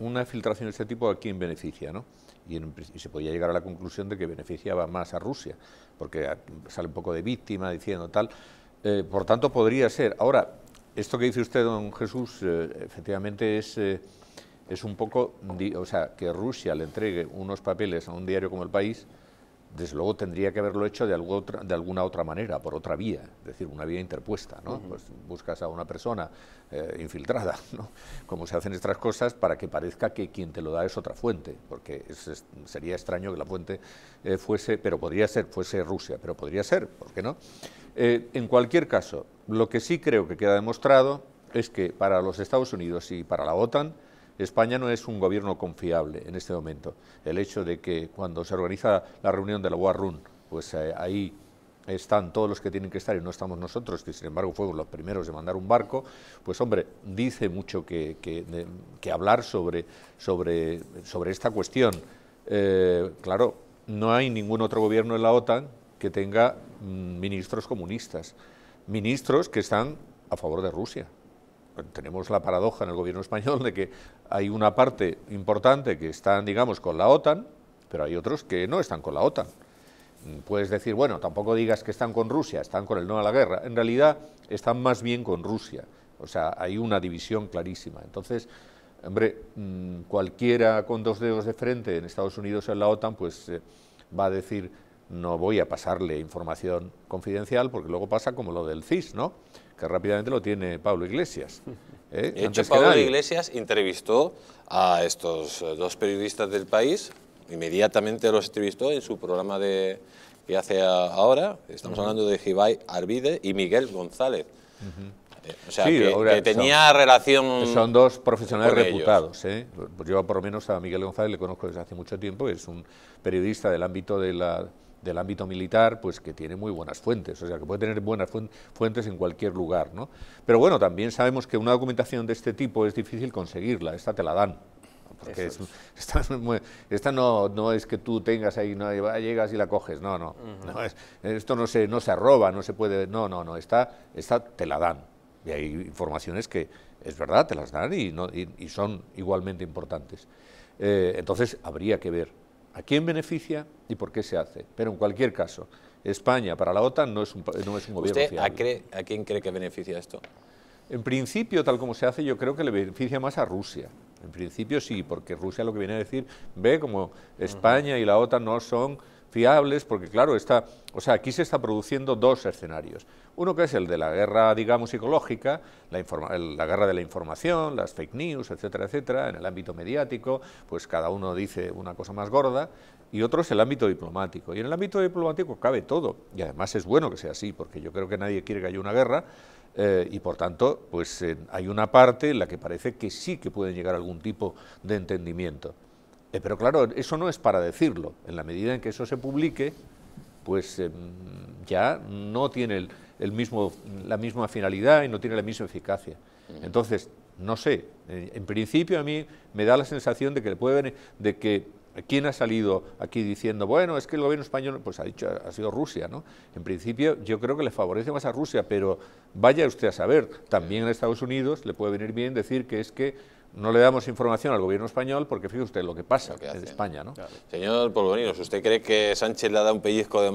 Una filtración de este tipo a quien beneficia, ¿no? Y, se podía llegar a la conclusión de que beneficiaba más a Rusia, porque sale un poco de víctima diciendo tal. Eh, por tanto, podría ser. Ahora, esto que dice usted, don Jesús, eh, efectivamente es, eh, es un poco, o sea, que Rusia le entregue unos papeles a un diario como El País, desde luego tendría que haberlo hecho de, de alguna otra manera, por otra vía, es decir, una vía interpuesta, ¿no? Pues buscas a una persona eh, infiltrada, ¿no? Como se hacen estas cosas para que parezca que quien te lo da es otra fuente, porque sería extraño que la fuente eh, fuese, pero podría ser, fuese Rusia, pero podría ser, ¿por qué no? Eh, en cualquier caso, lo que sí creo que queda demostrado es que para los Estados Unidos y para la OTAN, España no es un gobierno confiable en este momento. El hecho de que cuando se organiza la reunión de la War Room, pues eh, ahí están todos los que tienen que estar y no estamos nosotros, que sin embargo fuimos los primeros de mandar un barco, pues hombre, dice mucho que, que, hablar sobre, sobre, sobre, esta cuestión. Eh, claro, no hay ningún otro gobierno en la OTAN que tenga mm, ministros comunistas, ministros que están a favor de Rusia tenemos la paradoja en el gobierno español de que hay una parte importante que están, digamos, con la OTAN, pero hay otros que no están con la OTAN. Puedes decir, bueno, tampoco digas que están con Rusia, están con el no a la guerra. En realidad están más bien con Rusia. O sea, hay una división clarísima. Entonces, hombre, mm, cualquiera con dos dedos de frente en Estados Unidos o en la OTAN, pues eh, va a decir, no voy a pasarle información confidencial porque luego pasa como lo del CIS, ¿no? que rápidamente lo tiene Pablo Iglesias. ¿eh? De hecho, Pablo Iglesias entrevistó a estos eh, dos periodistas del país, inmediatamente los entrevistó en su programa de, que hace ahora, estamos hablando de Jibai Arvide y Miguel González. Eh, que, tenía son, relación... Son dos profesionales reputados. ¿eh? Pues yo por lo menos a Miguel González le conozco desde hace mucho tiempo, es un periodista del ámbito de la del ámbito militar, pues que tiene muy buenas fuentes, o sea, que puede tener buenas fuentes en cualquier lugar, ¿no? Pero bueno, también sabemos que una documentación de este tipo es difícil conseguirla, esta te la dan. Porque esta, no, no, es que tú tengas ahí, no, llegas y la coges, no, no. esto no se, no se arroba, no se puede, no, no, no, esta, esta te la dan. Y hay informaciones que es verdad, te las dan y, son igualmente importantes. Eh, entonces, habría que ver a quién beneficia y por qué se hace. Pero en cualquier caso, España para la OTAN no es un, no gobierno ¿Usted a quién cree que beneficia esto? En principio, tal como se hace, yo creo que le beneficia más a Rusia. En principio sí, porque Rusia lo que viene a decir, ve como España y la OTAN no son fiables, porque claro, está, o sea, aquí se está produciendo dos escenarios. Uno que es el de la guerra, digamos, psicológica, la, la guerra de la información, las fake news, etcétera, etcétera, en el ámbito mediático, pues cada uno dice una cosa más gorda, y otro es el ámbito diplomático. Y en el ámbito diplomático cabe todo, y además es bueno que sea así, porque yo creo que nadie quiere que haya una guerra, eh, y por tanto pues eh, hay una parte en la que parece que sí que pueden llegar a algún tipo de entendimiento. Eh, pero claro, eso no es para decirlo, en la medida en que eso se publique, pues ya no tiene el, mismo, la misma finalidad y no tiene la misma eficacia. Entonces, no sé, en principio a mí me da la sensación de que, puede, de que ¿Quién ha salido aquí diciendo, bueno, es que el gobierno español, pues ha dicho, ha sido Rusia, ¿no? En principio yo creo que le favorece más a Rusia, pero vaya usted a saber, también en Estados Unidos le puede venir bien decir que es que no le damos información al gobierno español porque fíjese usted lo que pasa en España, ¿no? Señor Polvorinos, ¿usted cree que Sánchez le ha dado un pellizco de